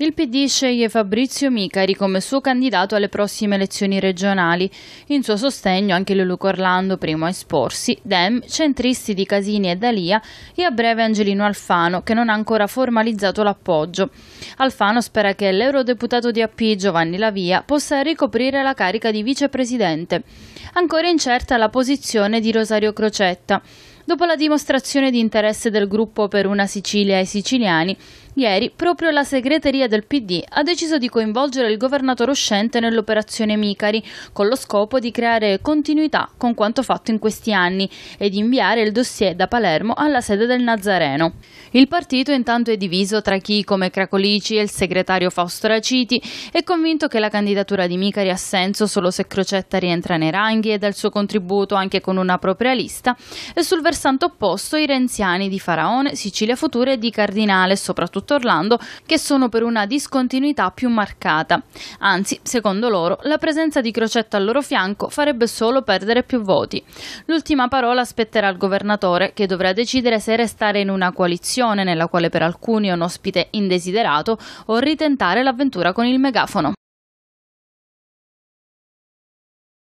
Il PD sceglie Fabrizio Micari come suo candidato alle prossime elezioni regionali. In suo sostegno anche Lulu Corlando, primo a esporsi, Dem, centristi di Casini e Dalia e a breve Angelino Alfano, che non ha ancora formalizzato l'appoggio. Alfano spera che l'eurodeputato di AP Giovanni Lavia possa ricoprire la carica di vicepresidente. Ancora incerta la posizione di Rosario Crocetta. Dopo la dimostrazione di interesse del gruppo per una Sicilia ai siciliani, Ieri proprio la segreteria del PD ha deciso di coinvolgere il governatore uscente nell'operazione Micari, con lo scopo di creare continuità con quanto fatto in questi anni e di inviare il dossier da Palermo alla sede del Nazareno. Il partito intanto è diviso tra chi, come Cracolici e il segretario Fausto Raciti, è convinto che la candidatura di Micari ha senso solo se Crocetta rientra nei ranghi e dà il suo contributo anche con una propria lista, e sul versante opposto i renziani di Faraone, Sicilia Futura e di Cardinale, soprattutto Porto Orlando che sono per una discontinuità più marcata. Anzi, secondo loro, la presenza di Crocetta al loro fianco farebbe solo perdere più voti. L'ultima parola spetterà al governatore che dovrà decidere se restare in una coalizione nella quale per alcuni è un ospite indesiderato o ritentare l'avventura con il megafono.